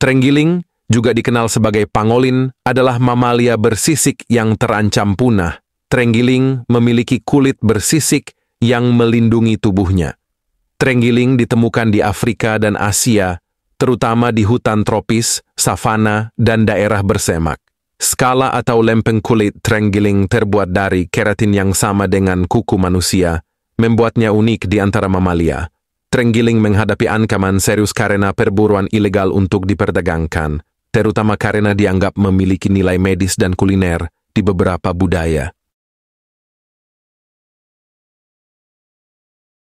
Trenggiling, juga dikenal sebagai pangolin, adalah mamalia bersisik yang terancam punah. Trenggiling memiliki kulit bersisik yang melindungi tubuhnya. Trenggiling ditemukan di Afrika dan Asia, terutama di hutan tropis, savana, dan daerah bersemak. Skala atau lempeng kulit trenggiling terbuat dari keratin yang sama dengan kuku manusia, membuatnya unik di antara mamalia. Trenggiling menghadapi ancaman serius karena perburuan ilegal untuk diperdagangkan, terutama karena dianggap memiliki nilai medis dan kuliner di beberapa budaya.